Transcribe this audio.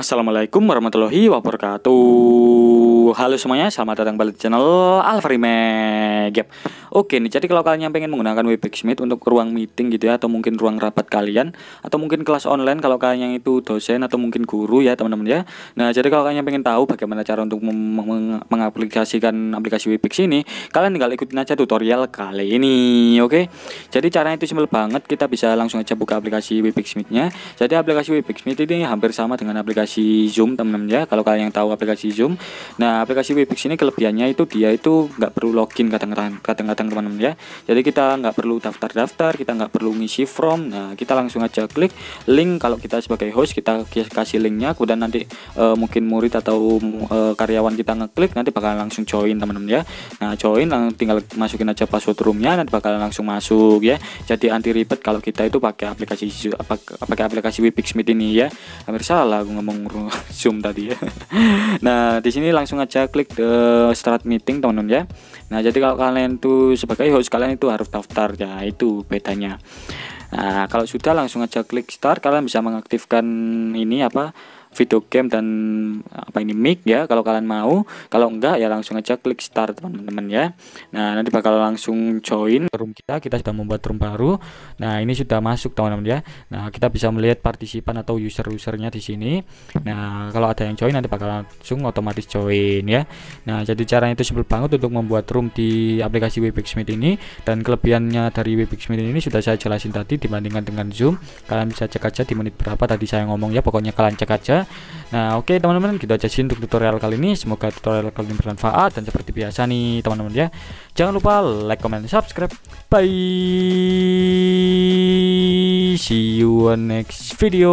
Assalamualaikum warahmatullahi wabarakatuh Halo semuanya, selamat datang kembali di channel Alfri Gap Oke nih, jadi kalau kalian yang pengen menggunakan Webex Meet untuk ruang meeting gitu ya atau mungkin ruang rapat kalian atau mungkin kelas online kalau kalian yang itu dosen atau mungkin guru ya teman-teman ya. Nah, jadi kalau kalian yang pengen tahu bagaimana cara untuk mengaplikasikan aplikasi Webex ini, kalian tinggal ikutin aja tutorial kali ini, oke? Jadi caranya itu simpel banget, kita bisa langsung aja buka aplikasi Webex Meet-nya. Jadi aplikasi Webex Meet ini hampir sama dengan aplikasi Zoom, teman-teman ya. Kalau kalian yang tahu aplikasi Zoom, nah aplikasi Webex ini kelebihannya itu dia itu nggak perlu login kadang-kadang kadang-kadang teman-teman ya jadi kita nggak perlu daftar-daftar kita nggak perlu ngisi from nah kita langsung aja klik link kalau kita sebagai host kita kasih linknya kemudian nanti e, mungkin murid atau e, karyawan kita ngeklik nanti bakal langsung join teman-teman ya nah join langsung tinggal masukin aja password roomnya nanti bakal langsung masuk ya jadi anti ribet kalau kita itu pakai aplikasi apa pakai aplikasi Wipix Meet ini ya hampir salah aku ngomong Zoom tadi ya nah di sini langsung aja klik the eh, start meeting teman-teman ya nah jadi kalau kalian tuh sebagai host kalian itu harus daftar ya itu bedanya nah kalau sudah langsung aja klik start kalian bisa mengaktifkan ini apa video game dan apa ini mic ya kalau kalian mau kalau enggak ya langsung aja klik start teman-teman ya nah nanti bakal langsung join room kita kita sudah membuat room baru nah ini sudah masuk teman-teman ya nah kita bisa melihat partisipan atau user-usernya di sini nah kalau ada yang join nanti bakal langsung otomatis join ya nah jadi caranya itu simpel banget untuk membuat room di aplikasi Webex Meet ini dan kelebihannya dari Webex Meet ini sudah saya jelasin tadi dibandingkan dengan Zoom kalian bisa cek aja di menit berapa tadi saya ngomong ya pokoknya kalian cek aja Nah oke okay, teman-teman kita gitu aja sih untuk tutorial kali ini Semoga tutorial kali ini bermanfaat Dan seperti biasa nih teman-teman ya Jangan lupa like, comment, subscribe Bye See you on next video